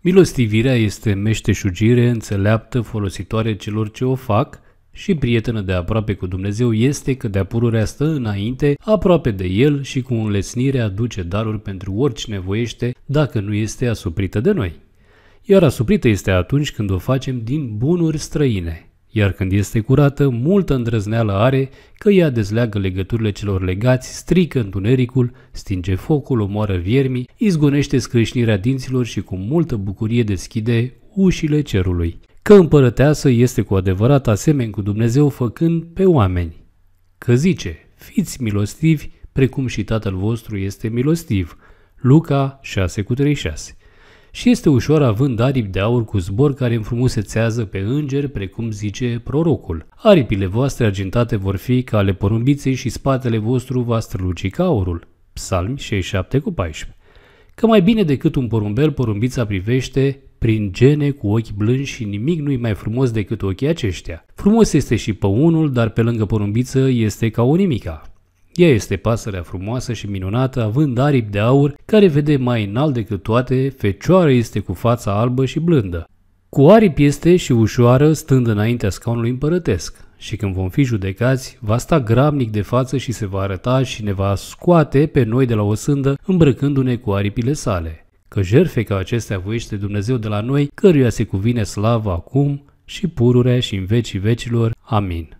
Milostivirea este meșteșugire înțeleaptă folositoare celor ce o fac și prietenă de aproape cu Dumnezeu este că de-a pururea stă înainte, aproape de El și cu înlesnire aduce daruri pentru orice nevoiește dacă nu este asuprită de noi. Iar asuprită este atunci când o facem din bunuri străine – iar când este curată, multă îndrăzneală are că ea dezleagă legăturile celor legați, strică întunericul, stinge focul, omoară viermii, izgonește scrâșnirea dinților și cu multă bucurie deschide ușile cerului. Că împărăteasă este cu adevărat asemeni cu Dumnezeu făcând pe oameni. Că zice, fiți milostivi, precum și Tatăl vostru este milostiv. Luca 6,36 și este ușor având aripi de aur cu zbor care înfrumusețează pe îngeri, precum zice prorocul. Aripile voastre argintate vor fi ca ale porumbiței și spatele vostru va străluci ca aurul. Psalmi 67 cu 14 Că mai bine decât un porumbel, porumbița privește prin gene cu ochi blânzi și nimic nu-i mai frumos decât ochii aceștia. Frumos este și păunul, dar pe lângă porumbiță este ca o nimica. Ea este pasărea frumoasă și minunată, având aripi de aur, care vede mai înalt decât toate, fecioară este cu fața albă și blândă. Cu aripi este și ușoară, stând înaintea scaunului împărătesc, și când vom fi judecați, va sta gramnic de față și se va arăta și ne va scoate pe noi de la o sândă, îmbrăcându-ne cu aripile sale. Că jerfe ca acestea voiește Dumnezeu de la noi, căruia se cuvine slavă acum și pururea și în vecii vecilor. Amin.